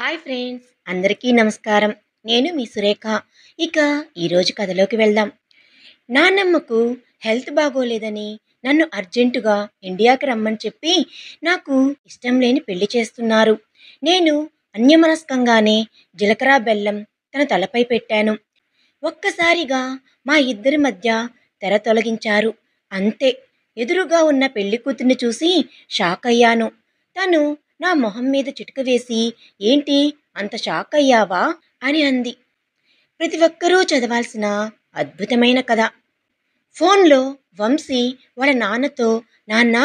hi friends అందరికీ నమస్కారం నేను మీ సురేఖ ఇక ఈరోజు కథలోకి వెళ్దాం నాన్నమ్మకు హెల్త్ బాగోలేదని నన్ను అర్జెంటుగా ఇండియాకి రమ్మని చెప్పి నాకు ఇష్టం లేని పెళ్లి చేస్తున్నారు నేను అన్యమనస్కంగానే జీలకర్ర బెల్లం తన తలపై పెట్టాను ఒక్కసారిగా మా ఇద్దరి మధ్య తెర తొలగించారు అంతే ఎదురుగా ఉన్న పెళ్లి కూతుర్ని చూసి షాక్ అయ్యాను తను నా మొహం మీద చిటుక వేసి ఏంటి అంత షాక్ అయ్యావా అని అంది ప్రతి ఒక్కరూ చదవాల్సిన అద్భుతమైన కథ ఫోన్లో వంశీ వాళ్ళ నాన్నతో నాన్న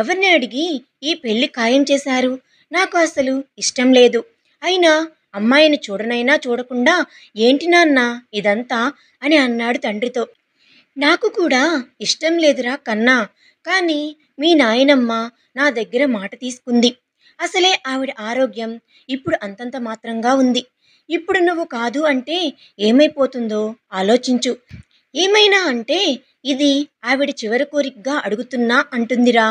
ఎవరిని అడిగి ఈ పెళ్లి ఖాయం చేశారు నాకు అసలు ఇష్టం లేదు అయినా అమ్మాయిని చూడనైనా చూడకుండా ఏంటి నాన్న ఇదంతా అని అన్నాడు తండ్రితో నాకు కూడా ఇష్టం లేదురా కన్నా కానీ మీ నాయనమ్మ నా దగ్గర మాట తీసుకుంది అసలే ఆవిడ ఆరోగ్యం ఇప్పుడు అంతంత మాత్రంగా ఉంది ఇప్పుడు నువ్వు కాదు అంటే ఏమైపోతుందో ఆలోచించు ఏమైనా అంటే ఇది ఆవిడ చివరి కోరికగా అడుగుతున్నా అంటుందిరా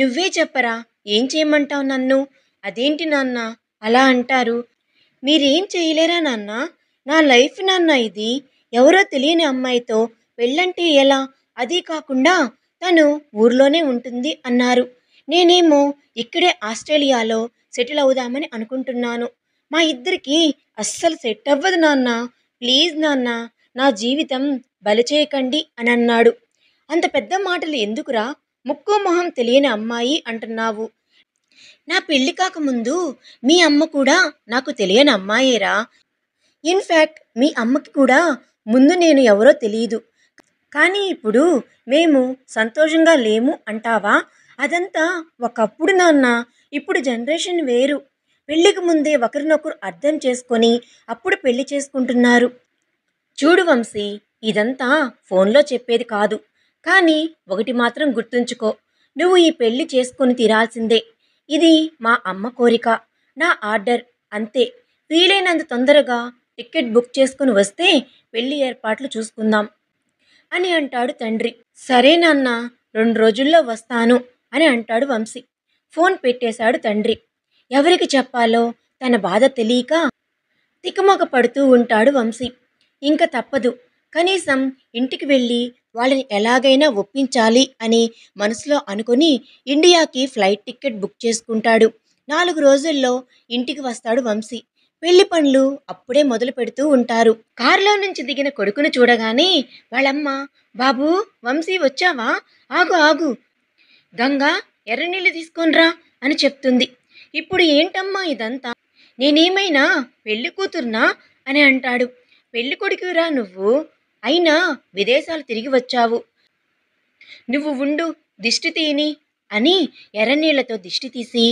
నువ్వే చెప్పరా ఏం చేయమంటావు నన్ను అదేంటి నాన్న అలా అంటారు మీరేం చేయలేరా నాన్న నా లైఫ్ నాన్న ఇది ఎవరో తెలియని అమ్మాయితో వెళ్ళంటే ఎలా అదీ కాకుండా తను ఊర్లోనే ఉంటుంది అన్నారు నేనేమో ఇక్కడే ఆస్ట్రేలియాలో సెటిల్ అవుదామని అనుకుంటున్నాను మా ఇద్దరికి అస్సలు సెట్ అవ్వదు నాన్న ప్లీజ్ నాన్న నా జీవితం బలచేయకండి అని అన్నాడు అంత పెద్ద మాటలు ఎందుకురా ముక్కు మొహం తెలియని అమ్మాయి అంటున్నావు నా పెళ్లి కాకముందు మీ అమ్మ కూడా నాకు తెలియని అమ్మాయేరా ఇన్ఫ్యాక్ట్ మీ అమ్మకి కూడా ముందు నేను ఎవరో తెలియదు కానీ ఇప్పుడు మేము సంతోషంగా లేము అంటావా అదంతా ఒకప్పుడు నాన్న ఇప్పుడు జనరేషన్ వేరు పెళ్ళికి ముందే ఒకరినొకరు అర్థం చేసుకొని అప్పుడు పెళ్లి చేసుకుంటున్నారు చూడు వంశీ ఇదంతా ఫోన్లో చెప్పేది కాదు కానీ ఒకటి మాత్రం గుర్తుంచుకో నువ్వు ఈ పెళ్లి చేసుకొని తీరాల్సిందే ఇది మా అమ్మ కోరిక నా ఆర్డర్ అంతే వీలైనంత తొందరగా టికెట్ బుక్ చేసుకుని వస్తే పెళ్లి ఏర్పాట్లు చూసుకుందాం అని అంటాడు తండ్రి సరే నాన్న రెండు రోజుల్లో వస్తాను అని అంటాడు వంశీ ఫోన్ పెట్టేశాడు తండ్రి ఎవరికి చెప్పాలో తన బాధ తెలియక తికమక పడుతూ ఉంటాడు వంశీ ఇంకా తప్పదు కనీసం ఇంటికి వెళ్ళి వాళ్ళని ఎలాగైనా ఒప్పించాలి అని మనసులో అనుకుని ఇండియాకి ఫ్లైట్ టికెట్ బుక్ చేసుకుంటాడు నాలుగు రోజుల్లో ఇంటికి వస్తాడు వంశీ పెళ్లి పనులు అప్పుడే మొదలు పెడుతూ ఉంటారు కారులో నుంచి దిగిన కొడుకును చూడగానే వాళ్ళమ్మ బాబు వంశీ వచ్చావా ఆగు ఆగు ఎర్ర ఎర్రనీళ్ళు తీసుకొనిరా అని చెప్తుంది ఇప్పుడు ఏంటమ్మా ఇదంతా నేనేమైనా పెళ్లి కూతుర్నా అని అంటాడు పెళ్లి కొడుకురా నువ్వు అయినా విదేశాలు తిరిగి వచ్చావు నువ్వు ఉండు దిష్టి తీని అని ఎర్రనీళ్లతో దిష్టి తీసి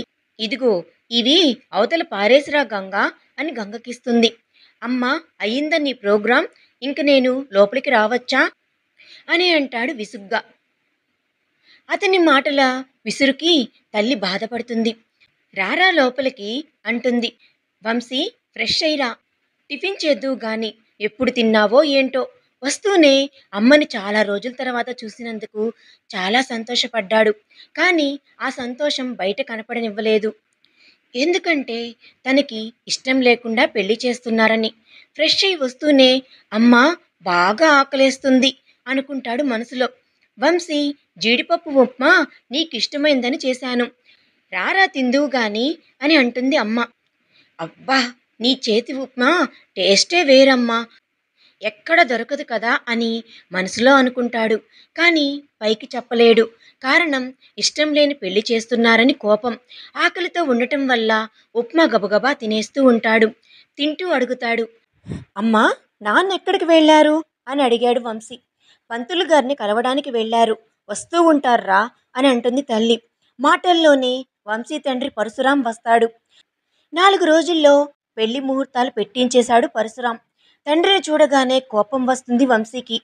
ఇదిగో ఇవి అవతల పారేసిరా గంగ అని గంగకిస్తుంది అమ్మ అయ్యిందని ప్రోగ్రాం ఇంక నేను లోపలికి రావచ్చా అని అంటాడు విసుగ్గా అతని మాటల విసురుకి తల్లి బాధపడుతుంది రారా లోపలికి అంటుంది వంశీ ఫ్రెష్ అయిరా టిఫిన్ చేద్దు గాని ఎప్పుడు తిన్నావో ఏంటో వస్తూనే అమ్మని చాలా రోజుల తర్వాత చూసినందుకు చాలా సంతోషపడ్డాడు కానీ ఆ సంతోషం బయట కనపడనివ్వలేదు ఎందుకంటే తనకి ఇష్టం లేకుండా పెళ్లి చేస్తున్నారని ఫ్రెష్ అయి వస్తూనే అమ్మ బాగా ఆకలేస్తుంది అనుకుంటాడు మనసులో వంశీ జీడిపప్పు ఉప్మా నీకిష్టమైందని చేశాను రారా తిందువు గాని అని అంటుంది అమ్మ అబ్బా నీ చేతి ఉప్మా టేస్టే వేరమ్మా ఎక్కడ దొరకదు కదా అని మనసులో అనుకుంటాడు కానీ పైకి చెప్పలేడు కారణం ఇష్టం లేని పెళ్లి చేస్తున్నారని కోపం ఆకలితో ఉండటం వల్ల ఉప్మా గబగబా తినేస్తూ ఉంటాడు తింటూ అడుగుతాడు అమ్మా నాన్న ఎక్కడికి వెళ్ళారు అని అడిగాడు వంశీ పంతులు గారిని కలవడానికి వెళ్ళారు వస్తూ ఉంటారా అని అంటుంది తల్లి మాటల్లోనే వంశీ తండ్రి పరశురాం వస్తాడు నాలుగు రోజుల్లో పెళ్లి ముహూర్తాలు పెట్టించేశాడు పరశురాం తండ్రిని చూడగానే కోపం వస్తుంది వంశీకి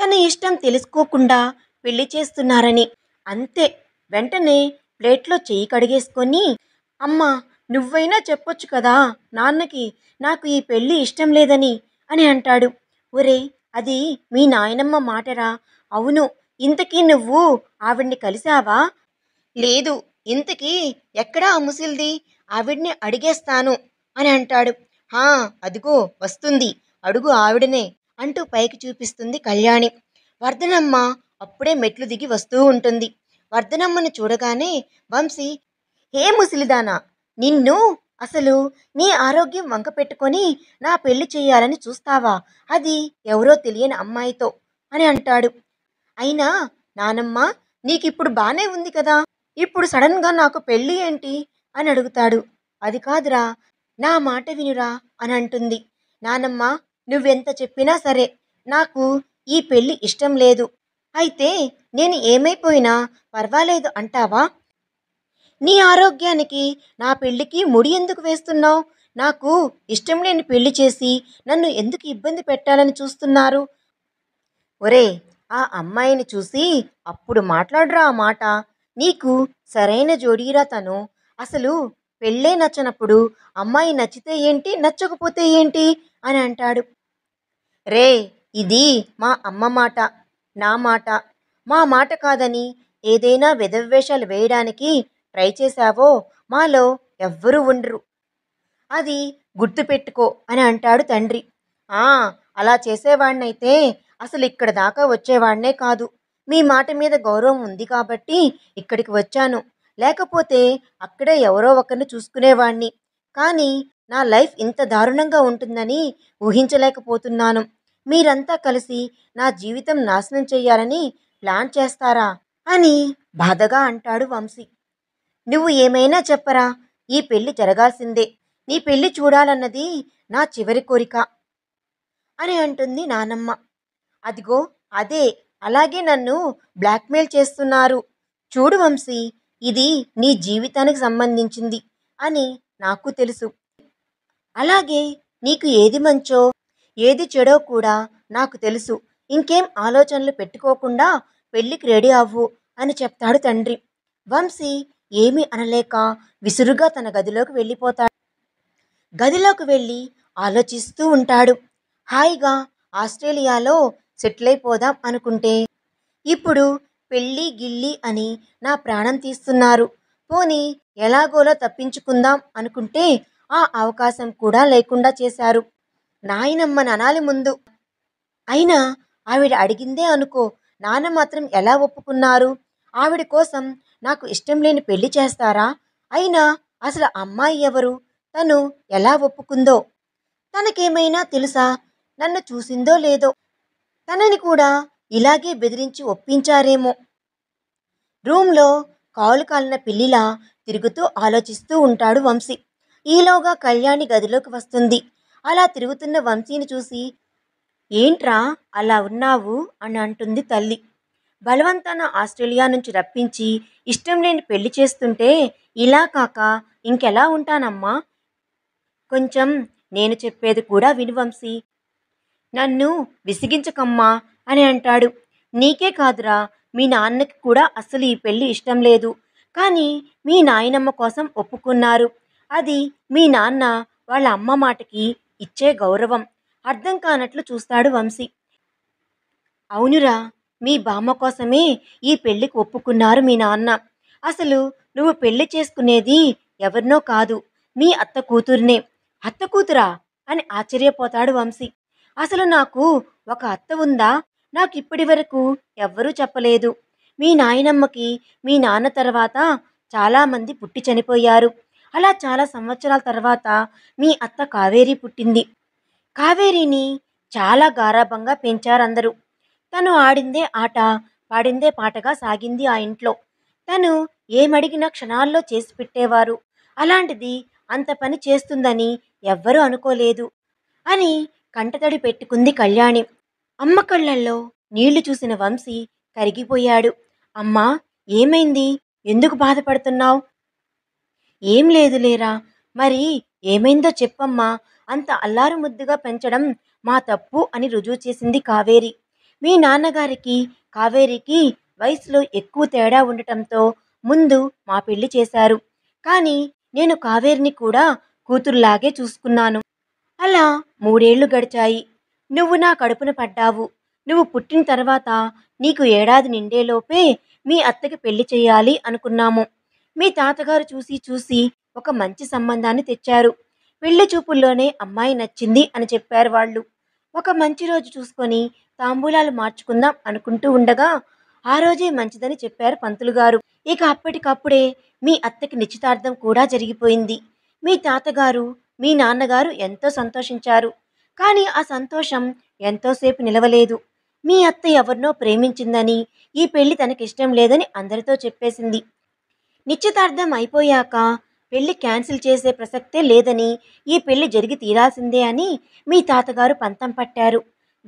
తన ఇష్టం తెలుసుకోకుండా పెళ్లి చేస్తున్నారని అంతే వెంటనే ప్లేట్లో చెయ్యి కడిగేసుకొని అమ్మ నువ్వైనా చెప్పొచ్చు కదా నాన్నకి నాకు ఈ పెళ్ళి ఇష్టం లేదని అని అంటాడు ఒరే అది మీ నాయనమ్మ మాటరా అవును ఇంతకీ నువ్వు ఆవిడ్ని కలిసావా లేదు ఇంతకీ ఎక్కడా ఆ ముసిల్ది ఆవిడ్ని అడిగేస్తాను అని అంటాడు హా అదిగో వస్తుంది అడుగు ఆవిడనే అంటూ పైకి చూపిస్తుంది కళ్యాణి వర్ధనమ్మ అప్పుడే మెట్లు దిగి వస్తూ ఉంటుంది వర్ధనమ్మను చూడగానే వంశీ హే ముసిలిదానా నిన్ను అసలు నీ ఆరోగ్యం వంక పెట్టుకొని నా పెళ్లి చేయాలని చూస్తావా అది ఎవరో తెలియని అమ్మాయితో అని అంటాడు అయినా నానమ్మ నీకిప్పుడు బానే ఉంది కదా ఇప్పుడు సడన్గా నాకు పెళ్ళి ఏంటి అని అడుగుతాడు అది కాదురా నా మాట వినురా అని అంటుంది నానమ్మ నువ్వెంత చెప్పినా సరే నాకు ఈ పెళ్ళి ఇష్టం లేదు అయితే నేను ఏమైపోయినా పర్వాలేదు అంటావా నీ ఆరోగ్యానికి నా పెళ్లికి ముడి ఎందుకు వేస్తున్నావు నాకు ఇష్టం లేని పెళ్లి చేసి నన్ను ఎందుకు ఇబ్బంది పెట్టాలని చూస్తున్నారు ఒరే ఆ అమ్మాయిని చూసి అప్పుడు మాట్లాడరా ఆ మాట నీకు సరైన జోడీరా తను అసలు పెళ్ళే నచ్చనప్పుడు అమ్మాయి నచ్చితే ఏంటి నచ్చకపోతే ఏంటి అని అంటాడు రే ఇది మా అమ్మ మాట నా మాట మా మాట కాదని ఏదైనా విధవేషాలు వేయడానికి ట్రై చేశావో మాలో ఎవ్వరూ ఉండరు అది గుర్తుపెట్టుకో అని అంటాడు తండ్రి ఆ అలా చేసేవాణ్ణైతే అసలు ఇక్కడ దాకా వచ్చేవాణ్ణే కాదు మీ మాట మీద గౌరవం ఉంది కాబట్టి ఇక్కడికి వచ్చాను లేకపోతే అక్కడే ఎవరో ఒకరిని చూసుకునేవాణ్ణి కానీ నా లైఫ్ ఇంత దారుణంగా ఉంటుందని ఊహించలేకపోతున్నాను మీరంతా కలిసి నా జీవితం నాశనం చేయాలని ప్లాన్ చేస్తారా అని బాధగా అంటాడు వంశీ నువ్వు ఏమైనా చెప్పరా ఈ పెళ్లి జరగాల్సిందే నీ పెళ్లి చూడాలన్నది నా చివరి కోరిక అని అంటుంది నానమ్మ అదిగో అదే అలాగే నన్ను బ్లాక్మెయిల్ చేస్తున్నారు చూడు వంశీ ఇది నీ జీవితానికి సంబంధించింది అని నాకు తెలుసు అలాగే నీకు ఏది మంచో ఏది చెడో కూడా నాకు తెలుసు ఇంకేం ఆలోచనలు పెట్టుకోకుండా పెళ్ళికి రెడీ అవ్వు అని చెప్తాడు తండ్రి వంశీ ఏమీ అనలేక విసురుగా తన గదిలోకి వెళ్ళిపోతాడు గదిలోకి వెళ్ళి ఆలోచిస్తూ ఉంటాడు హాయిగా ఆస్ట్రేలియాలో సెటిల్ అయిపోదాం అనుకుంటే ఇప్పుడు పెళ్ళి గిల్లి అని నా ప్రాణం తీస్తున్నారు పోనీ ఎలాగోలా తప్పించుకుందాం అనుకుంటే ఆ అవకాశం కూడా లేకుండా చేశారు నాయనమ్మ నానాలి ముందు అయినా ఆవిడ అడిగిందే అనుకో నాన్న మాత్రం ఎలా ఒప్పుకున్నారు ఆవిడ కోసం నాకు ఇష్టం లేని పెళ్లి చేస్తారా అయినా అసలు అమ్మాయి ఎవరు తను ఎలా ఒప్పుకుందో తనకేమైనా తెలుసా నన్ను చూసిందో లేదో తనని కూడా ఇలాగే బెదిరించి ఒప్పించారేమో రూమ్లో కాలు కాలిన పిల్లిలా తిరుగుతూ ఆలోచిస్తూ ఉంటాడు వంశీ ఈలోగా కళ్యాణి గదిలోకి వస్తుంది అలా తిరుగుతున్న వంశీని చూసి ఏంట్రా అలా ఉన్నావు అని అంటుంది తల్లి బలవంతాన ఆస్ట్రేలియా నుంచి రప్పించి ఇష్టం లేని పెళ్లి చేస్తుంటే ఇలా కాక ఇంకెలా ఉంటానమ్మా కొంచెం నేను చెప్పేది కూడా వినువంశీ నన్ను విసిగించకమ్మా అని అంటాడు నీకే కాదురా మీ నాన్నకి కూడా అసలు ఈ పెళ్ళి ఇష్టం లేదు కానీ మీ నాయనమ్మ కోసం ఒప్పుకున్నారు అది మీ నాన్న వాళ్ళ అమ్మ మాటకి ఇచ్చే గౌరవం అర్థం కానట్లు చూస్తాడు వంశీ అవునురా మీ బామ్మ కోసమే ఈ పెళ్లికి ఒప్పుకున్నారు మీ నాన్న అసలు నువ్వు పెళ్లి చేసుకునేది ఎవరినో కాదు మీ అత్త కూతురునే అత్త కూతురా అని ఆశ్చర్యపోతాడు వంశీ అసలు నాకు ఒక అత్త ఉందా నాకు ఇప్పటి వరకు ఎవ్వరూ చెప్పలేదు మీ నాయనమ్మకి మీ నాన్న తర్వాత చాలామంది పుట్టి చనిపోయారు అలా చాలా సంవత్సరాల తర్వాత మీ అత్త కావేరి పుట్టింది కావేరిని చాలా గారాభంగా పెంచారందరూ తను ఆడిందే ఆట పాడిందే పాటగా సాగింది ఆ ఇంట్లో తను ఏమడిగిన క్షణాల్లో చేసి పెట్టేవారు అలాంటిది అంత పని చేస్తుందని ఎవ్వరూ అనుకోలేదు అని కంటతడి పెట్టుకుంది కళ్యాణి అమ్మ కళ్ళల్లో నీళ్లు చూసిన వంశీ కరిగిపోయాడు అమ్మా ఏమైంది ఎందుకు బాధపడుతున్నావు ఏం లేదు లేరా మరి ఏమైందో చెప్పమ్మా అంత అల్లారు ముద్దుగా పెంచడం మా తప్పు అని రుజువు చేసింది కావేరి మీ నాన్నగారికి కావేరికి వయసులో ఎక్కువ తేడా ఉండటంతో ముందు మా పెళ్లి చేశారు కానీ నేను కావేరిని కూడా కూతురులాగే చూసుకున్నాను అలా మూడేళ్లు గడిచాయి నువ్వు నా కడుపున పడ్డావు నువ్వు పుట్టిన తర్వాత నీకు ఏడాది నిండేలోపే మీ అత్తకి పెళ్లి చేయాలి అనుకున్నాము మీ తాతగారు చూసి చూసి ఒక మంచి సంబంధాన్ని తెచ్చారు పెళ్లి చూపుల్లోనే అమ్మాయి నచ్చింది అని చెప్పారు వాళ్ళు ఒక మంచి రోజు చూసుకొని తాంబూలాలు మార్చుకుందాం అనుకుంటూ ఉండగా ఆ రోజే మంచిదని చెప్పారు పంతులు గారు ఇక అప్పటికప్పుడే మీ అత్తకి నిశ్చితార్థం కూడా జరిగిపోయింది మీ తాతగారు మీ నాన్నగారు ఎంతో సంతోషించారు కానీ ఆ సంతోషం ఎంతోసేపు నిలవలేదు మీ అత్త ఎవరినో ప్రేమించిందని ఈ పెళ్లి తనకిష్టం లేదని అందరితో చెప్పేసింది నిశ్చితార్థం అయిపోయాక పెళ్లి క్యాన్సిల్ చేసే ప్రసక్తే లేదని ఈ పెళ్లి జరిగి తీరాల్సిందే అని మీ తాతగారు పంతం పట్టారు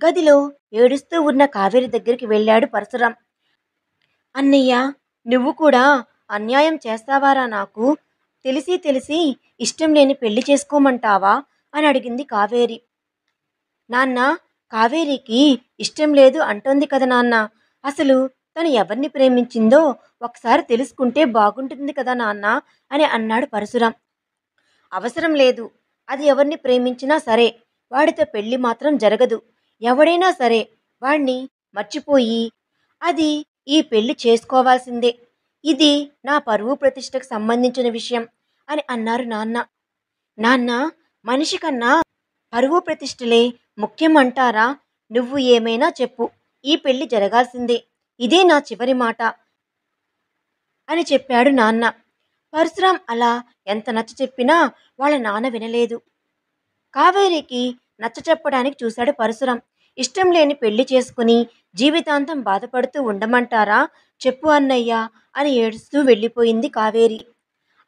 గదిలో ఏడుస్తూ ఉన్న కావేరి దగ్గరికి వెళ్ళాడు పరశురాం అన్నయ్య నువ్వు కూడా అన్యాయం చేస్తావారా నాకు తెలిసి తెలిసి ఇష్టం లేని పెళ్లి చేసుకోమంటావా అని అడిగింది కావేరి నాన్న కావేరికి ఇష్టం లేదు అంటోంది కదా నాన్న అసలు తను ఎవరిని ప్రేమించిందో ఒకసారి తెలుసుకుంటే బాగుంటుంది కదా నాన్న అని అన్నాడు పరశురాం అవసరం లేదు అది ఎవరిని ప్రేమించినా సరే వాడితో పెళ్లి మాత్రం జరగదు ఎవడైనా సరే వాణ్ణి మర్చిపోయి అది ఈ పెళ్లి చేసుకోవాల్సిందే ఇది నా పరువు ప్రతిష్టకు సంబంధించిన విషయం అని అన్నారు నాన్న నాన్న మనిషి కన్నా పరువు ప్రతిష్టలే ముఖ్యం అంటారా నువ్వు ఏమైనా చెప్పు ఈ పెళ్లి జరగాల్సిందే ఇదే నా చివరి మాట అని చెప్పాడు నాన్న పరశురాం అలా ఎంత నచ్చ చెప్పినా వాళ్ళ నాన్న వినలేదు కావేరికి నచ్చ చెప్పడానికి చూశాడు పరశురాం ఇష్టం లేని పెళ్లి చేసుకుని జీవితాంతం బాధపడుతూ ఉండమంటారా చెప్పు అన్నయ్యా అని ఏడుస్తూ వెళ్ళిపోయింది కావేరి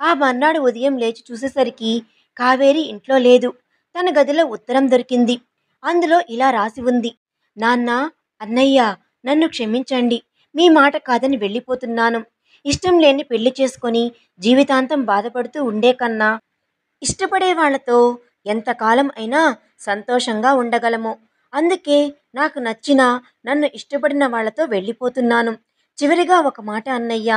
ఆ మర్నాడు ఉదయం లేచి చూసేసరికి కావేరి ఇంట్లో లేదు తన గదిలో ఉత్తరం దొరికింది అందులో ఇలా రాసి ఉంది నాన్న అన్నయ్య నన్ను క్షమించండి మీ మాట కాదని వెళ్ళిపోతున్నాను ఇష్టం లేని పెళ్లి చేసుకొని జీవితాంతం బాధపడుతూ ఉండే కన్నా ఇష్టపడే వాళ్లతో ఎంతకాలం అయినా సంతోషంగా ఉండగలము అందుకే నాకు నచ్చిన నన్ను ఇష్టపడిన వాళ్లతో వెళ్ళిపోతున్నాను చివరిగా ఒక మాట అన్నయ్య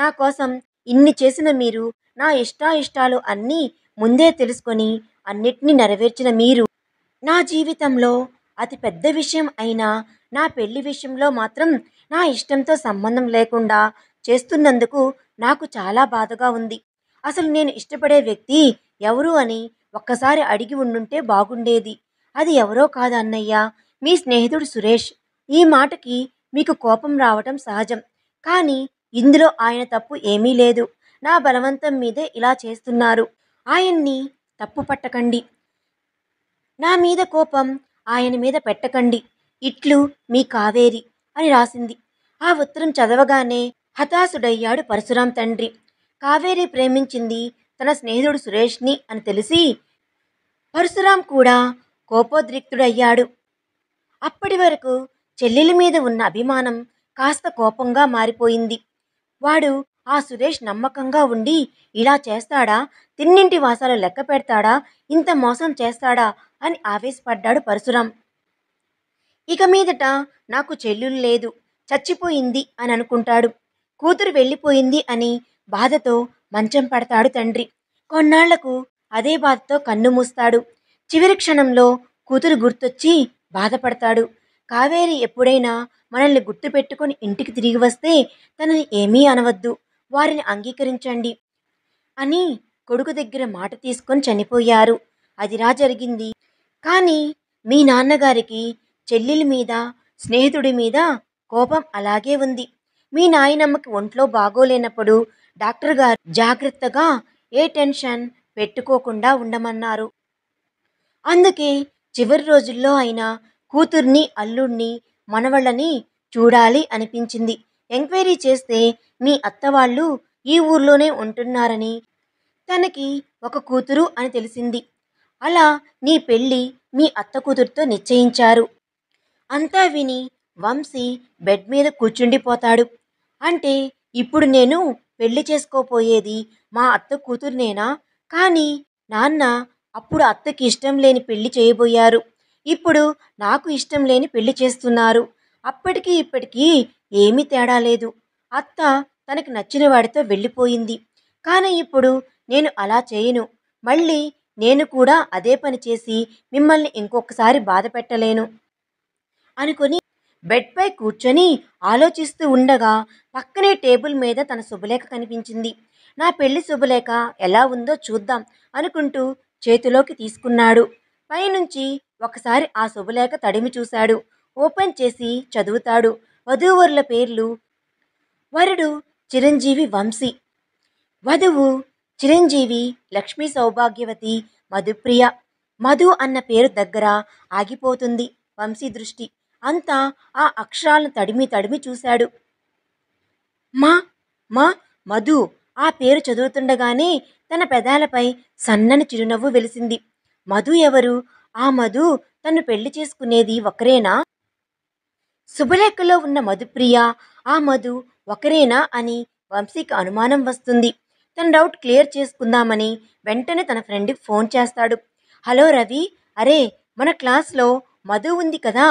నా కోసం ఇన్ని చేసిన మీరు నా ఇష్టాయిష్టాలు అన్నీ ముందే తెలుసుకొని అన్నిటినీ నెరవేర్చిన మీరు నా జీవితంలో అతి పెద్ద విషయం అయినా నా పెళ్లి విషయంలో మాత్రం నా ఇష్టంతో సంబంధం లేకుండా చేస్తున్నందుకు నాకు చాలా బాధగా ఉంది అసలు నేను ఇష్టపడే వ్యక్తి ఎవరు అని ఒక్కసారి అడిగి ఉండుంటే బాగుండేది అది ఎవరో కాదు మీ స్నేహితుడు సురేష్ ఈ మాటకి మీకు కోపం రావటం సహజం కానీ ఇందులో ఆయన తప్పు ఏమీ లేదు నా బలవంతం మీదే ఇలా చేస్తున్నారు ఆయన్ని తప్పు పట్టకండి నా మీద కోపం ఆయన మీద పెట్టకండి ఇట్లు మీ కావేరి అని రాసింది ఆ ఉత్తరం చదవగానే హతాశుడయ్యాడు పరశురాం తండ్రి కావేరి ప్రేమించింది తన స్నేహితుడు సురేష్ని అని తెలిసి పరశురాం కూడా కోపోద్రిక్తుడయ్యాడు అప్పటి వరకు చెల్లెలి మీద ఉన్న అభిమానం కాస్త కోపంగా మారిపోయింది వాడు ఆ సురేష్ నమ్మకంగా ఉండి ఇలా చేస్తాడా తిన్నింటి వాసాలు లెక్క పెడతాడా ఇంత మోసం చేస్తాడా అని ఆవేశపడ్డాడు పరశురాం ఇక మీదట నాకు చెల్లులు లేదు చచ్చిపోయింది అని అనుకుంటాడు కూతురు వెళ్ళిపోయింది అని బాధతో మంచం పడతాడు తండ్రి కొన్నాళ్లకు అదే బాధతో కన్ను మూస్తాడు చివరి క్షణంలో కూతురు గుర్తొచ్చి బాధపడతాడు కావేరి ఎప్పుడైనా మనల్ని గుర్తుపెట్టుకొని ఇంటికి తిరిగి వస్తే తనని ఏమీ అనవద్దు వారిని అంగీకరించండి అని కొడుకు దగ్గర మాట తీసుకొని చనిపోయారు అది రా జరిగింది కానీ మీ నాన్నగారికి చెల్లెలి మీద స్నేహితుడి మీద కోపం అలాగే ఉంది మీ నాయనమ్మకి ఒంట్లో బాగోలేనప్పుడు డాక్టర్ గారు జాగ్రత్తగా ఏ టెన్షన్ పెట్టుకోకుండా ఉండమన్నారు అందుకే చివరి రోజుల్లో ఆయన కూతుర్ని అల్లుడిని మనవళ్ళని చూడాలి అనిపించింది ఎంక్వైరీ చేస్తే మీ అత్తవాళ్ళు ఈ ఊర్లోనే ఉంటున్నారని తనకి ఒక కూతురు అని తెలిసింది అలా నీ పెళ్ళి మీ అత్త కూతురుతో నిశ్చయించారు అంతా విని వంశీ బెడ్ మీద కూర్చుండిపోతాడు అంటే ఇప్పుడు నేను పెళ్లి చేసుకోపోయేది మా అత్త కూతురునేనా కానీ నాన్న అప్పుడు అత్తకి ఇష్టం లేని పెళ్లి చేయబోయారు ఇప్పుడు నాకు ఇష్టం లేని పెళ్లి చేస్తున్నారు అప్పటికీ ఇప్పటికీ ఏమీ తేడా లేదు అత్త తనకు నచ్చిన వాడితో వెళ్ళిపోయింది కానీ ఇప్పుడు నేను అలా చేయను మళ్ళీ నేను కూడా అదే పని చేసి మిమ్మల్ని ఇంకొకసారి బాధ పెట్టలేను అనుకుని బెడ్పై కూర్చొని ఆలోచిస్తూ ఉండగా పక్కనే టేబుల్ మీద తన శుభలేఖ కనిపించింది నా పెళ్లి శుభలేఖ ఎలా ఉందో చూద్దాం అనుకుంటూ చేతిలోకి తీసుకున్నాడు పైనుంచి ఒకసారి ఆ శుభలేఖ తడిమి చూశాడు ఓపెన్ చేసి చదువుతాడు వధూవరుల పేర్లు వరుడు చిరంజీవి వంశీ వధువు చిరంజీవి లక్ష్మీ సౌభాగ్యవతి మధుప్రియ మధు అన్న పేరు దగ్గర ఆగిపోతుంది వంశీ దృష్టి అంతా ఆ అక్షరాలను తడిమి తడిమి చూశాడు మా మా మధు ఆ పేరు చదువుతుండగానే తన పెదాలపై సన్నని చిరునవ్వు వెలిసింది మధు ఎవరు ఆ మధు తను పెళ్లి చేసుకునేది ఒకరేనా శుభలేఖలో ఉన్న మధుప్రియ ఆ మధు ఒకరేనా అని వంశీకి అనుమానం వస్తుంది తన డౌట్ క్లియర్ చేసుకుందామని వెంటనే తన ఫ్రెండ్కి ఫోన్ చేస్తాడు హలో రవి అరే మన క్లాస్లో మధు ఉంది కదా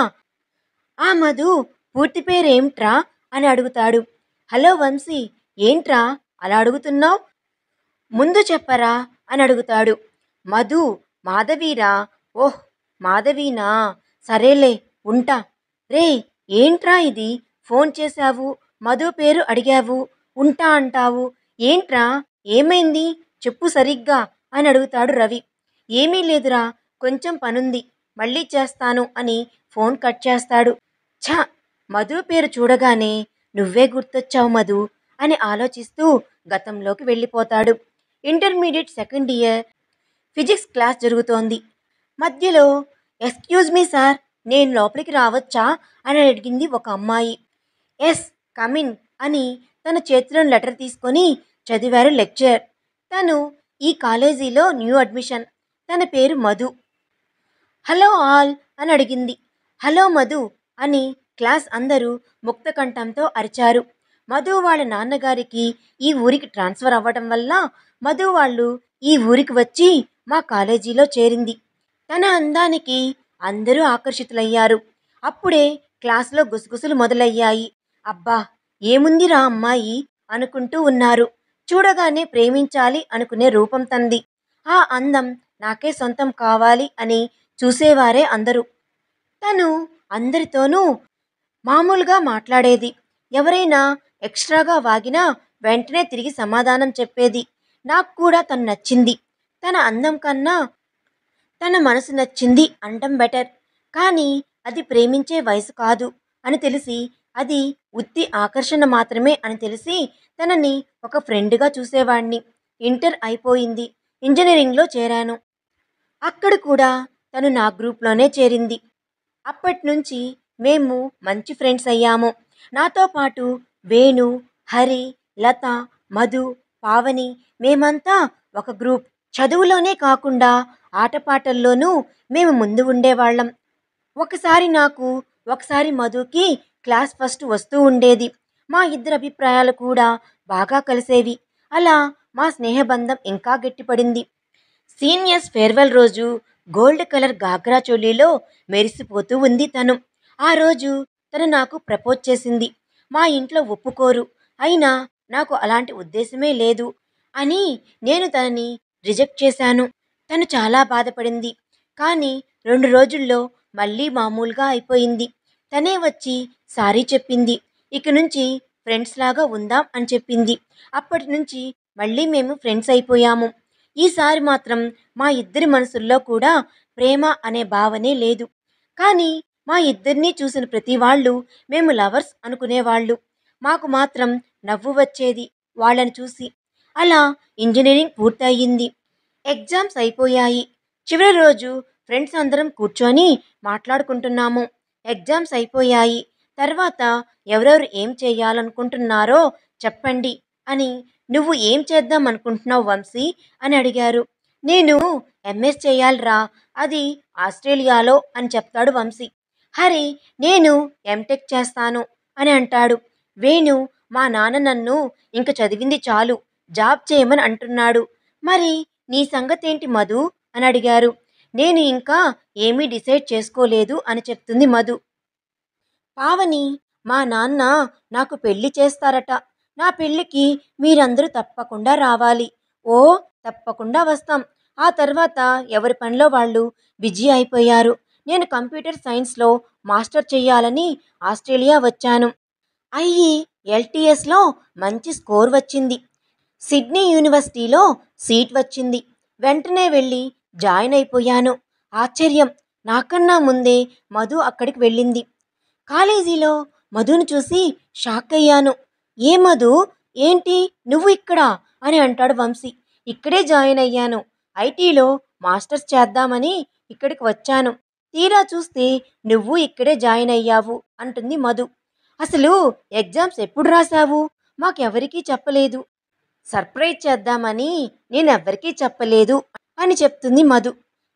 ఆ మధు పూర్తి పేరేమిట్రా అని అడుగుతాడు హలో వంశీ ఏంట్రా అలా అడుగుతున్నావు ముందు చెప్పరా అని అడుగుతాడు మధు మాధవీరా ఓహ్ మాధవీనా సరేలే ఉంటా రే ఏంట్రా ఇది ఫోన్ చేశావు మధు పేరు అడిగావు ఉంటా అంటావు ఏంట్రా ఏమైంది చెప్పు సరిగ్గా అని అడుగుతాడు రవి ఏమీ లేదురా కొంచెం పనుంది మళ్ళీ చేస్తాను అని ఫోన్ కట్ చేస్తాడు ఛ మధు పేరు చూడగానే నువ్వే గుర్తొచ్చావు మధు అని ఆలోచిస్తూ గతంలోకి వెళ్ళిపోతాడు intermediate second year physics class జరుగుతోంది మధ్యలో ఎక్స్క్యూజ్ మీ సార్ నేను లోపలికి రావచ్చా అని అడిగింది ఒక అమ్మాయి ఎస్ కమిన్ అని తన చేతిలో లెటర్ తీసుకొని చదివారు లెక్చర్ తను ఈ కాలేజీలో న్యూ అడ్మిషన్ తన పేరు మధు హలో ఆల్ అని అడిగింది హలో మధు అని క్లాస్ అందరూ ముక్తకంఠంతో అరిచారు మధు వాళ్ళ నాన్నగారికి ఈ ఊరికి ట్రాన్స్ఫర్ అవ్వడం వల్ల మధు వాళ్ళు ఈ ఊరికి వచ్చి మా కాలేజీలో చేరింది తన అందానికి అందరూ ఆకర్షితులయ్యారు అప్పుడే క్లాసులో గుసగుసలు మొదలయ్యాయి అబ్బా ఏముందిరా అమ్మాయి అనుకుంటూ ఉన్నారు చూడగానే ప్రేమించాలి అనుకునే రూపం తంది ఆ అందం నాకే సొంతం కావాలి అని చూసేవారే అందరూ తను అందరితోనూ మామూలుగా మాట్లాడేది ఎవరైనా ఎక్స్ట్రాగా వాగినా వెంటనే తిరిగి సమాధానం చెప్పేది నాకు కూడా తను నచ్చింది తన అందం కన్నా తన మనసు నచ్చింది అండం బెటర్ కానీ అది ప్రేమించే వయసు కాదు అని తెలిసి అది ఉత్తి ఆకర్షణ మాత్రమే అని తెలిసి తనని ఒక ఫ్రెండ్గా చూసేవాడిని ఇంటర్ అయిపోయింది ఇంజనీరింగ్లో చేరాను అక్కడ కూడా తను నా గ్రూప్లోనే చేరింది అప్పటి నుంచి మేము మంచి ఫ్రెండ్స్ అయ్యాము నాతో పాటు వేణు హరి లత మధు పావని మేమంతా ఒక గ్రూప్ చదువులోనే కాకుండా ఆటపాటల్లోనూ మేము ముందు ఉండేవాళ్ళం ఒకసారి నాకు ఒకసారి మధుకి క్లాస్ ఫస్ట్ వస్తూ ఉండేది మా ఇద్దరు అభిప్రాయాలు కూడా బాగా కలిసేవి అలా మా స్నేహబంధం ఇంకా గట్టిపడింది సీనియర్స్ ఫేర్వెల్ రోజు గోల్డ్ కలర్ గాగ్రా చోలీలో మెరిసిపోతూ ఉంది తను ఆ రోజు తను నాకు ప్రపోజ్ చేసింది మా ఇంట్లో ఒప్పుకోరు అయినా నాకు అలాంటి ఉద్దేశమే లేదు అని నేను తనని రిజెక్ట్ చేశాను తను చాలా బాధపడింది కానీ రెండు రోజుల్లో మళ్ళీ మామూలుగా అయిపోయింది తనే వచ్చి సారీ చెప్పింది ఇక నుంచి ఫ్రెండ్స్ లాగా ఉందాం అని చెప్పింది అప్పటి నుంచి మళ్ళీ మేము ఫ్రెండ్స్ అయిపోయాము ఈసారి మాత్రం మా ఇద్దరి మనసుల్లో కూడా ప్రేమ అనే భావనే లేదు కానీ మా ఇద్దరినీ చూసిన ప్రతి వాళ్ళు మేము లవర్స్ అనుకునేవాళ్ళు మాకు మాత్రం నవ్వు వచ్చేది వాళ్ళని చూసి అలా ఇంజనీరింగ్ పూర్తయింది ఎగ్జామ్స్ అయిపోయాయి చివరి రోజు ఫ్రెండ్స్ అందరం కూర్చొని మాట్లాడుకుంటున్నాము ఎగ్జామ్స్ అయిపోయాయి తర్వాత ఎవరెవరు ఏం చేయాలనుకుంటున్నారో చెప్పండి అని నువ్వు ఏం చేద్దాం అనుకుంటున్నావు వంశీ అని అడిగారు నేను ఎంఎస్ చేయాలరా అది ఆస్ట్రేలియాలో అని చెప్తాడు వంశీ హరి నేను ఎంటెక్ చేస్తాను అని అంటాడు వేణు మా నాన్న నన్ను ఇంక చదివింది చాలు జాబ్ చేయమని అంటున్నాడు మరి నీ సంగతేంటి మధు అని అడిగారు నేను ఇంకా ఏమీ డిసైడ్ చేసుకోలేదు అని చెప్తుంది మధు పావని మా నాన్న నాకు పెళ్లి చేస్తారట నా పెళ్లికి మీరందరూ తప్పకుండా రావాలి ఓ తప్పకుండా వస్తాం ఆ తర్వాత ఎవరి పనిలో వాళ్ళు బిజీ అయిపోయారు నేను కంప్యూటర్ సైన్స్లో మాస్టర్ చేయాలని ఆస్ట్రేలియా వచ్చాను అయ్యి ఎల్టీఎస్లో మంచి స్కోర్ వచ్చింది సిడ్నీ యూనివర్సిటీలో సీట్ వచ్చింది వెంటనే వెళ్ళి జాయిన్ అయిపోయాను ఆశ్చర్యం నాకన్నా ముందే మధు అక్కడికి వెళ్ళింది కాలేజీలో మధును చూసి షాక్ అయ్యాను ఏ మధు ఏంటి నువ్వు ఇక్కడ అని అంటాడు వంశీ ఇక్కడే జాయిన్ అయ్యాను ఐటీలో మాస్టర్స్ చేద్దామని ఇక్కడికి వచ్చాను తీరా చూస్తే నువ్వు ఇక్కడే జాయిన్ అయ్యావు అంటుంది మధు అసలు ఎగ్జామ్స్ ఎప్పుడు రాశావు మాకెవరికీ చెప్పలేదు సర్ప్రైజ్ చేద్దామని నేనెవ్వరికీ చెప్పలేదు అని చెప్తుంది మధు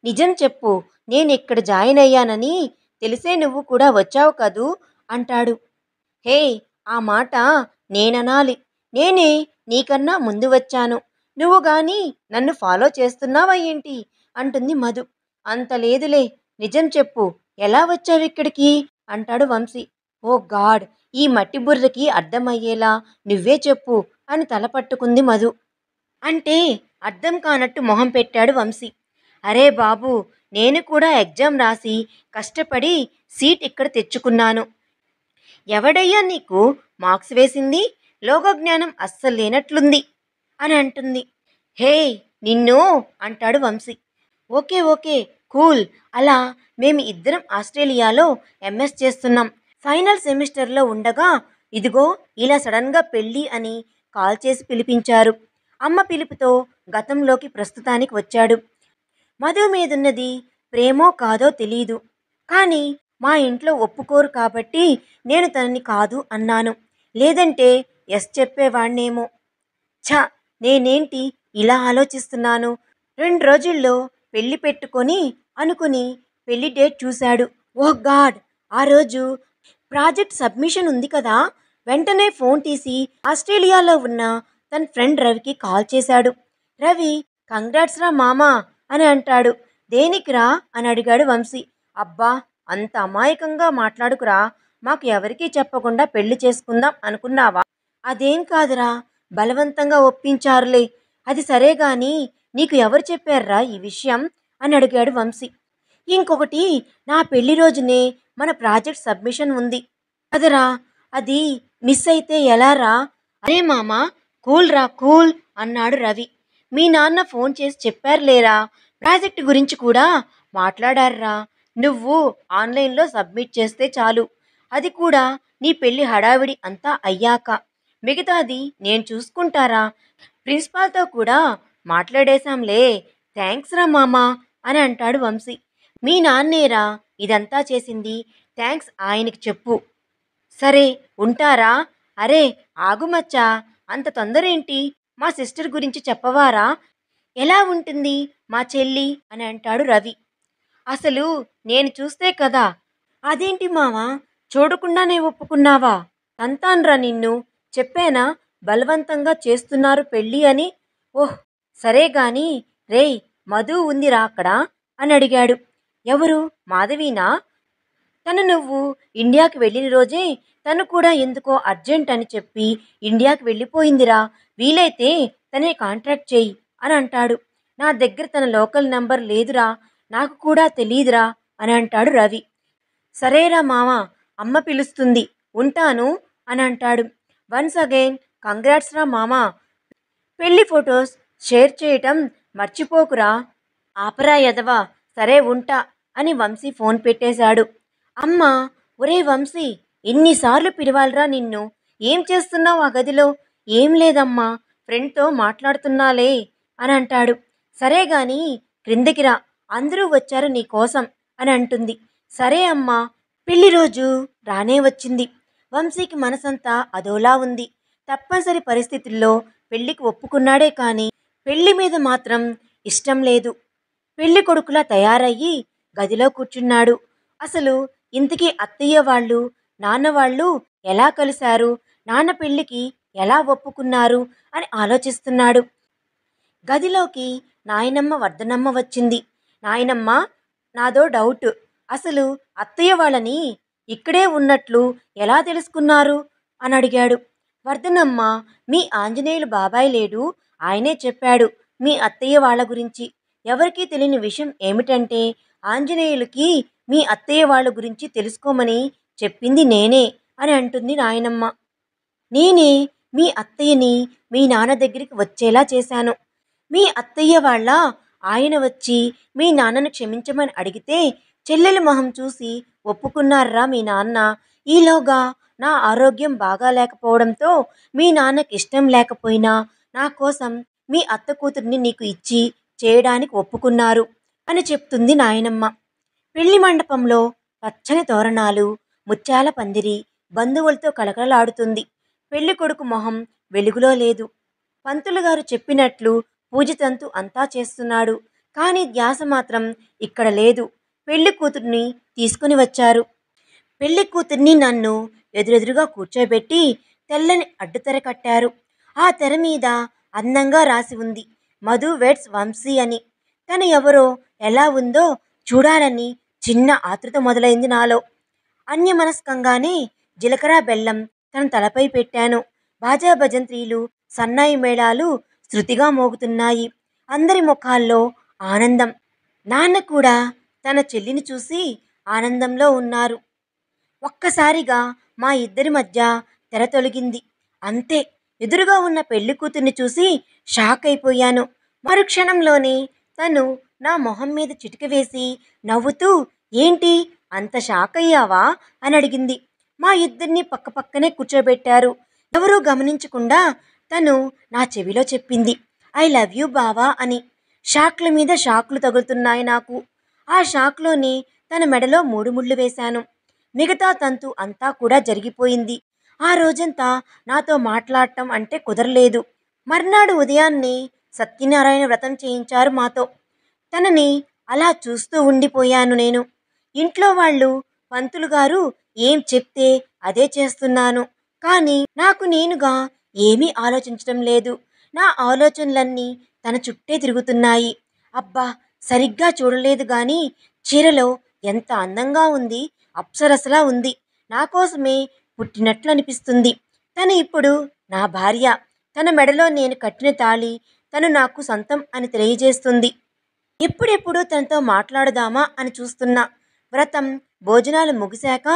నిజం చెప్పు నేను ఇక్కడ జాయిన్ అయ్యానని తెలిసే నువ్వు కూడా వచ్చావు కదూ అంటాడు హే ఆ మాట నేననాలి నేనే నీకన్నా ముందు వచ్చాను నువ్వు గాని నన్ను ఫాలో చేస్తున్నావా ఏంటి అంటుంది మధు అంత లేదులే నిజం చెప్పు ఎలా ఇక్కడికి అంటాడు వంశీ ఓ గాడ్ ఈ మట్టి బుర్రకి అర్థమయ్యేలా నువ్వే చెప్పు అని తలపట్టుకుంది మధు అంటే అర్థం కానట్టు మొహం పెట్టాడు వంశీ అరే బాబు నేను కూడా ఎగ్జామ్ రాసి కష్టపడి సీట్ ఇక్కడ తెచ్చుకున్నాను ఎవడయ్యా నీకు మార్క్స్ వేసింది లోకజ్ఞానం అస్సలు లేనట్లుంది అని అంటుంది హే నిన్ను అంటాడు వంశీ ఓకే ఓకే కూల్ అలా మేము ఇద్దరం ఆస్ట్రేలియాలో ఎంఎస్ చేస్తున్నాం ఫైనల్ సెమిస్టర్లో ఉండగా ఇదిగో ఇలా సడన్గా పెళ్ళి అని కాల్ చేసి పిలిపించారు అమ్మ పిలుపుతో గతంలోకి ప్రస్తుతానికి వచ్చాడు మధు మీదున్నది ప్రేమో కాదో తెలీదు కానీ మా ఇంట్లో ఒప్పుకోరు కాబట్టి నేను తనని కాదు అన్నాను లేదంటే ఎస్ చెప్పేవాణ్ణేమో ఛ నేనేంటి ఇలా ఆలోచిస్తున్నాను రెండు రోజుల్లో పెళ్లి పెట్టుకొని అనుకుని పెళ్లి డేట్ చూశాడు ఓ గాడ్ ఆ రోజు ప్రాజెక్ట్ సబ్మిషన్ ఉంది కదా వెంటనే ఫోన్ తీసి ఆస్ట్రేలియాలో ఉన్న తన ఫ్రెండ్ రవికి కాల్ చేశాడు రవి కంగ్రాట్స్ రా మామా అని అంటాడు దేనికిరా అని అడిగాడు వంశీ అబ్బా అంత అమాయకంగా మాట్లాడుకురా మాకు ఎవరికీ చెప్పకుండా పెళ్లి చేసుకుందాం అనుకున్నావా అదేం కాదురా బలవంతంగా ఒప్పించారులే అది సరే కానీ నీకు ఎవరు చెప్పారా ఈ విషయం అని అడిగాడు వంశీ ఇంకొకటి నా పెళ్లి రోజునే మన ప్రాజెక్ట్ సబ్మిషన్ ఉంది కదరా అది మిస్ అయితే ఎలారా అరే మామ కూల్ రా కూల్ అన్నాడు రవి మీ నాన్న ఫోన్ చేసి చెప్పారులేరా ప్రాజెక్ట్ గురించి కూడా మాట్లాడారా నువ్వు ఆన్లైన్లో సబ్మిట్ చేస్తే చాలు అది కూడా నీ పెళ్లి హడావిడి అంతా అయ్యాక మిగతాది నేను చూసుకుంటారా ప్రిన్సిపాల్తో కూడా మాట్లాడేశాంలే థ్యాంక్స్ రా మామా అని అంటాడు వంశీ మీ నాన్నేరా ఇదంతా చేసింది థ్యాంక్స్ ఆయనకి చెప్పు సరే ఉంటారా అరే ఆగుమచ్చా అంత తొందర ఏంటి మా సిస్టర్ గురించి చెప్పవారా ఎలా ఉంటుంది మా చెల్లి అని అంటాడు రవి అసలు నేను చూస్తే కదా అదేంటి మావా చూడకుండానే ఒప్పుకున్నావా తంతాన్రా నిన్ను చెప్పానా బలవంతంగా చేస్తున్నారు పెళ్ళి అని ఓహ్ సరే గాని రేయ్ మధు ఉందిరా అక్కడ అని అడిగాడు ఎవరు మాధవీనా తను నువ్వు ఇండియాకి వెళ్ళిన రోజే తను కూడా ఎందుకో అర్జెంట్ అని చెప్పి ఇండియాకి వెళ్ళిపోయిందిరా వీలైతే తనే కాంట్రాక్ట్ చేయి అని అంటాడు నా దగ్గర తన లోకల్ నంబర్ లేదురా నాకు కూడా తెలియదురా అని అంటాడు రవి సరేరా మామ అమ్మ పిలుస్తుంది ఉంటాను అని అంటాడు వన్స్ అగైన్ కంగ్రాట్స్ రా మామ పెళ్లి ఫొటోస్ షేర్ చేయటం మర్చిపోకురా ఆపరా ఎదవా సరే ఉంటా అని వంశీ ఫోన్ పెట్టేశాడు అమ్మ ఒరే వంశీ ఎన్నిసార్లు పిలవాలరా నిన్ను ఏం చేస్తున్నావు ఆ గదిలో ఏం లేదమ్మా ఫ్రెండ్తో మాట్లాడుతున్నాలే అని అంటాడు సరే గాని క్రిందికి రా అందరూ వచ్చారు నీ కోసం అని అంటుంది సరే అమ్మా పెళ్లి రోజు రానే వచ్చింది వంశీకి మనసంతా అదోలా ఉంది తప్పనిసరి పరిస్థితుల్లో పెళ్లికి ఒప్పుకున్నాడే కానీ పెళ్లి మీద మాత్రం ఇష్టం లేదు పెళ్లి కొడుకులా తయారయ్యి గదిలో కూర్చున్నాడు అసలు ఇంతకీ అత్తయ్య వాళ్ళు నాన్న వాళ్ళు ఎలా కలిశారు నాన్న పెళ్లికి ఎలా ఒప్పుకున్నారు అని ఆలోచిస్తున్నాడు గదిలోకి నాయనమ్మ వర్ధనమ్మ వచ్చింది నాయనమ్మ నాదో డౌట్ అసలు అత్తయ్య వాళ్ళని ఇక్కడే ఉన్నట్లు ఎలా తెలుసుకున్నారు అని అడిగాడు వర్ధనమ్మ మీ ఆంజనేయులు బాబాయ్ లేడు ఆయనే చెప్పాడు మీ అత్తయ్య వాళ్ళ గురించి ఎవరికీ తెలియని విషయం ఏమిటంటే ఆంజనేయులకి మీ అత్తయ్య వాళ్ళ గురించి తెలుసుకోమని చెప్పింది నేనే అని అంటుంది నాయనమ్మ నేనే మీ అత్తయ్యని మీ నాన్న దగ్గరికి వచ్చేలా చేశాను మీ అత్తయ్య వాళ్ళ ఆయన వచ్చి మీ నాన్నను క్షమించమని అడిగితే చెల్లెలి మొహం చూసి ఒప్పుకున్నారా మీ నాన్న ఈలోగా నా ఆరోగ్యం బాగా లేకపోవడంతో మీ నాన్నకి ఇష్టం లేకపోయినా నా కోసం మీ అత్త కూతుర్ని నీకు ఇచ్చి చేయడానికి ఒప్పుకున్నారు అని చెప్తుంది నాయనమ్మ పెళ్లి మండపంలో పచ్చని తోరణాలు ముత్యాల పందిరి బంధువులతో కలకలలాడుతుంది పెళ్లి కొడుకు మొహం వెలుగులో లేదు పంతులు గారు చెప్పినట్లు పూజతంతు అంతా చేస్తున్నాడు కానీ ధ్యాస మాత్రం ఇక్కడ లేదు పెళ్లి కూతుర్ని తీసుకుని వచ్చారు పెళ్లి కూతుర్ని నన్ను ఎదురెదురుగా కూర్చోబెట్టి తెల్లని అడ్డుతెర కట్టారు ఆ తెర మీద అందంగా రాసి ఉంది మధు వెట్స్ వంశీ అని తను ఎవరో ఎలా ఉందో చూడాలని చిన్న ఆతృత మొదలైంది నాలో అన్యమనస్కంగానే జీలకర్ర బెల్లం తన తలపై పెట్టాను బాజా భజంత్రీలు సన్నాయి మేళాలు శృతిగా మోగుతున్నాయి అందరి ముఖాల్లో ఆనందం నాన్న కూడా తన చెల్లిని చూసి ఆనందంలో ఉన్నారు ఒక్కసారిగా మా ఇద్దరి మధ్య తెర తొలగింది అంతే ఎదురుగా ఉన్న పెళ్లి కూతుర్ని చూసి షాక్ అయిపోయాను మరుక్షణంలోనే తను నా మొహం మీద చిటిక వేసి నవ్వుతూ ఏంటి అంత షాక్ అయ్యావా అని అడిగింది మా ఇద్దరిని పక్కపక్కనే కూర్చోబెట్టారు ఎవరూ గమనించకుండా తను నా చెవిలో చెప్పింది ఐ లవ్ యూ బావా అని షాక్ల మీద షాక్లు తగులుతున్నాయి నాకు ఆ షాక్లోని తన మెడలో మూడు ముళ్ళు వేశాను మిగతా తంతు అంతా కూడా జరిగిపోయింది ఆ రోజంతా నాతో మాట్లాడటం అంటే కుదరలేదు మర్నాడు ఉదయాన్నే సత్యనారాయణ వ్రతం చేయించారు మాతో తనని అలా చూస్తూ ఉండిపోయాను నేను ఇంట్లో వాళ్ళు పంతులు గారు ఏం చెప్తే అదే చేస్తున్నాను కానీ నాకు నేనుగా ఏమీ ఆలోచించడం లేదు నా ఆలోచనలన్నీ తన చుట్టే తిరుగుతున్నాయి అబ్బా సరిగ్గా చూడలేదు కానీ చీరలో ఎంత అందంగా ఉంది అప్సరసలా ఉంది నా కోసమే పుట్టినట్లు అనిపిస్తుంది తను ఇప్పుడు నా భార్య తన మెడలో నేను కట్టిన తాళి తను నాకు సొంతం అని తెలియజేస్తుంది ఎప్పుడెప్పుడు తనతో మాట్లాడదామా అని చూస్తున్నా వ్రతం భోజనాలు ముగిశాక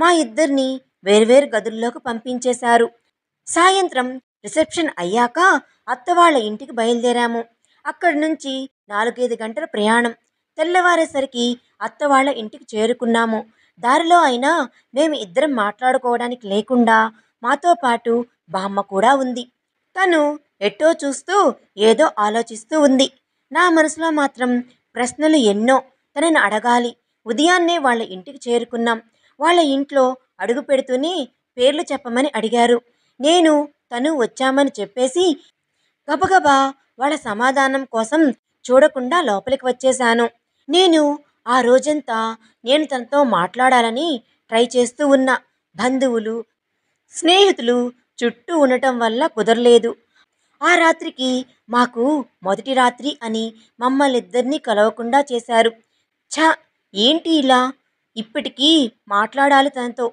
మా ఇద్దరిని వేర్వేరు గదుల్లోకి పంపించేశారు సాయంత్రం రిసెప్షన్ అయ్యాక వాళ్ళ ఇంటికి బయలుదేరాము అక్కడి నుంచి నాలుగైదు గంటల ప్రయాణం తెల్లవారేసరికి వాళ్ళ ఇంటికి చేరుకున్నాము దారిలో అయినా మేము ఇద్దరం మాట్లాడుకోవడానికి లేకుండా మాతో పాటు బామ్మ కూడా ఉంది తను ఎట్టో చూస్తూ ఏదో ఆలోచిస్తూ ఉంది నా మనసులో మాత్రం ప్రశ్నలు ఎన్నో తనని అడగాలి ఉదయాన్నే వాళ్ళ ఇంటికి చేరుకున్నాం వాళ్ళ ఇంట్లో అడుగు పెడుతూనే పేర్లు చెప్పమని అడిగారు నేను తను వచ్చామని చెప్పేసి గబగబా వాళ్ళ సమాధానం కోసం చూడకుండా లోపలికి వచ్చేశాను నేను ఆ రోజంతా నేను తనతో మాట్లాడాలని ట్రై చేస్తూ ఉన్నా బంధువులు స్నేహితులు చుట్టూ ఉండటం వల్ల కుదరలేదు ఆ రాత్రికి మాకు మొదటి రాత్రి అని మమ్మల్నిద్దరినీ కలవకుండా చేశారు ఛ ఏంటి ఇలా ఇప్పటికీ మాట్లాడాలి తనతో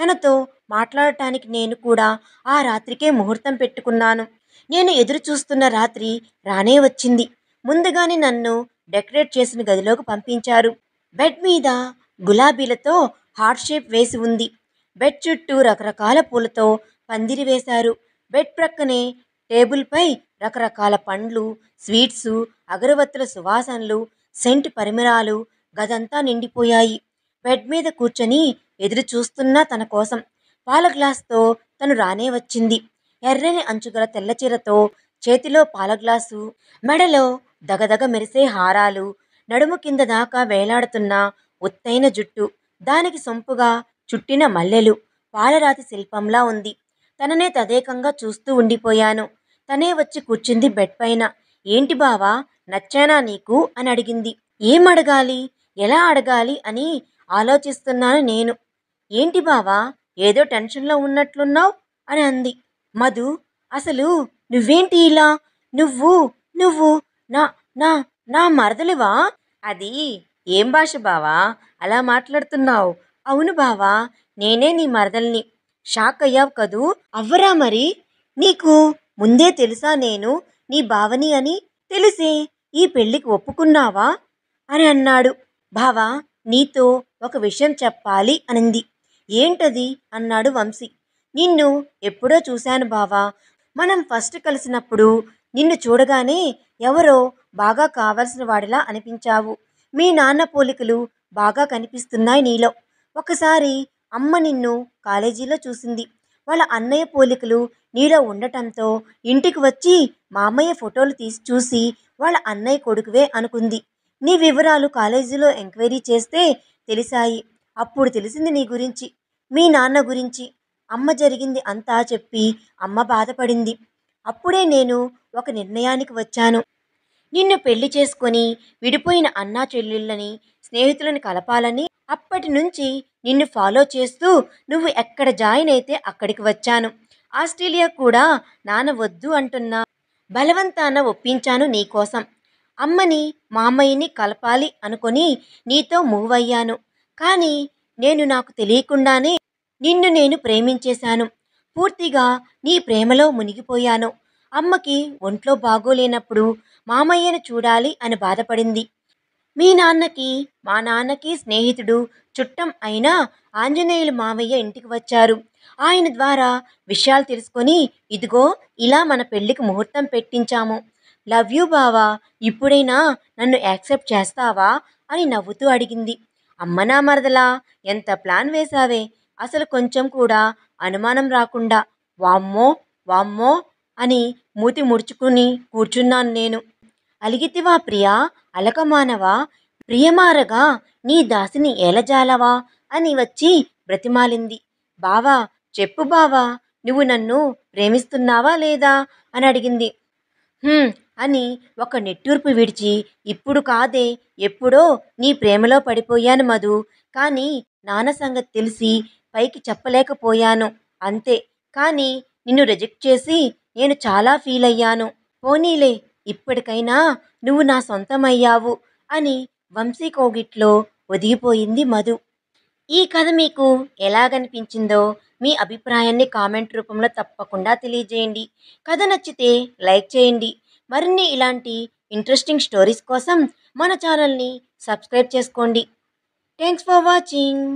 తనతో మాట్లాడటానికి నేను కూడా ఆ రాత్రికే ముహూర్తం పెట్టుకున్నాను నేను ఎదురు చూస్తున్న రాత్రి రానే వచ్చింది ముందుగానే నన్ను డెకరేట్ చేసిన గదిలోకి పంపించారు బెడ్ మీద గులాబీలతో హార్ట్ షేప్ వేసి ఉంది బెడ్ చుట్టూ రకరకాల పూలతో పందిరి వేశారు బెడ్ ప్రక్కనే టేబుల్పై రకరకాల పండ్లు స్వీట్స్ అగరవత్తుల సువాసనలు సెంట్ పరిమిరాలు గదంతా నిండిపోయాయి బెడ్ మీద కూర్చొని ఎదురు చూస్తున్నా తన కోసం పాల గ్లాస్తో తను రానే వచ్చింది ఎర్రని అంచుగల తెల్లచీరతో చేతిలో పాల గ్లాసు మెడలో దగదగ మెరిసే హారాలు నడుము కింద దాకా వేలాడుతున్న ఒత్తైన జుట్టు దానికి సొంపుగా చుట్టిన మల్లెలు పాలరాతి శిల్పంలా ఉంది తననే తదేకంగా చూస్తూ ఉండిపోయాను తనే వచ్చి కూర్చుంది బెడ్ పైన ఏంటి బావా నచ్చానా నీకు అని అడిగింది ఏం అడగాలి ఎలా అడగాలి అని ఆలోచిస్తున్నాను నేను ఏంటి బావా ఏదో టెన్షన్లో ఉన్నట్లున్నావు అని అంది మధు అసలు నువ్వేంటి ఇలా నువ్వు నువ్వు నా నా నా మరదలివా అది ఏం భాష బావా అలా మాట్లాడుతున్నావు అవును బావా నేనే నీ మరదల్ని షాక్ అయ్యావు కదూ అవ్వరా మరి నీకు ముందే తెలుసా నేను నీ బావని అని తెలిసే ఈ పెళ్ళికి ఒప్పుకున్నావా అని అన్నాడు బావా నీతో ఒక విషయం చెప్పాలి అనింది ఏంటది అన్నాడు వంశీ నిన్ను ఎప్పుడో చూశాను బావా మనం ఫస్ట్ కలిసినప్పుడు నిన్ను చూడగానే ఎవరో బాగా కావలసిన వాడిలా అనిపించావు మీ నాన్న పోలికలు బాగా కనిపిస్తున్నాయి నీలో ఒకసారి అమ్మ నిన్ను కాలేజీలో చూసింది వాళ్ళ అన్నయ్య పోలికలు నీలో ఉండటంతో ఇంటికి వచ్చి మా అమ్మయ్య ఫోటోలు తీసి చూసి వాళ్ళ అన్నయ్య కొడుకువే అనుకుంది నీ వివరాలు కాలేజీలో ఎంక్వైరీ చేస్తే తెలిసాయి అప్పుడు తెలిసింది నీ గురించి మీ నాన్న గురించి అమ్మ జరిగింది అంతా చెప్పి అమ్మ బాధపడింది అప్పుడే నేను ఒక నిర్ణయానికి వచ్చాను నిన్ను పెళ్లి చేసుకొని విడిపోయిన అన్నా చెల్లెళ్ళని స్నేహితులను కలపాలని అప్పటి నుంచి నిన్ను ఫాలో చేస్తూ నువ్వు ఎక్కడ జాయిన్ అయితే అక్కడికి వచ్చాను ఆస్ట్రేలియా కూడా నాన్న వద్దు అంటున్నా బలవంతాన ఒప్పించాను నీకోసం అమ్మని మామయ్యని కలపాలి అనుకొని నీతో మూవ్ అయ్యాను కానీ నేను నాకు తెలియకుండానే నిన్ను నేను ప్రేమించేశాను పూర్తిగా నీ ప్రేమలో మునిగిపోయాను అమ్మకి ఒంట్లో బాగోలేనప్పుడు మామయ్యను చూడాలి అని బాధపడింది మీ నాన్నకి మా నాన్నకి స్నేహితుడు చుట్టం అయిన ఆంజనేయులు మామయ్య ఇంటికి వచ్చారు ఆయన ద్వారా విషయాలు తెలుసుకొని ఇదిగో ఇలా మన పెళ్లికి ముహూర్తం పెట్టించాము లవ్ యూ బావా ఇప్పుడైనా నన్ను యాక్సెప్ట్ చేస్తావా అని నవ్వుతూ అడిగింది అమ్మనా మరదలా ఎంత ప్లాన్ వేశావే అసలు కొంచెం కూడా అనుమానం రాకుండా వామ్మో వామ్మో అని మూతి ముడుచుకుని కూర్చున్నాను నేను అలిగితివా ప్రియా అలకమానవా ప్రియమారగా నీ దాసిని ఏలజాలవా అని వచ్చి బ్రతిమాలింది బావా చెప్పు బావా నువ్వు నన్ను ప్రేమిస్తున్నావా లేదా అని అడిగింది అని ఒక నెట్టూర్పు విడిచి ఇప్పుడు కాదే ఎప్పుడో నీ ప్రేమలో పడిపోయాను మధు కానీ నాన్న సంగతి తెలిసి పైకి చెప్పలేకపోయాను అంతే కానీ నిన్ను రిజెక్ట్ చేసి నేను చాలా ఫీల్ అయ్యాను పోనీలే ఇప్పటికైనా నువ్వు నా సొంతమయ్యావు అని వంశీ కోగిట్లో ఒదిగిపోయింది మధు ఈ కథ మీకు ఎలాగనిపించిందో మీ అభిప్రాయాన్ని కామెంట్ రూపంలో తప్పకుండా తెలియజేయండి కథ నచ్చితే లైక్ చేయండి మరిన్ని ఇలాంటి ఇంట్రెస్టింగ్ స్టోరీస్ కోసం మన ఛానల్ని సబ్స్క్రైబ్ చేసుకోండి థ్యాంక్స్ ఫర్ వాచింగ్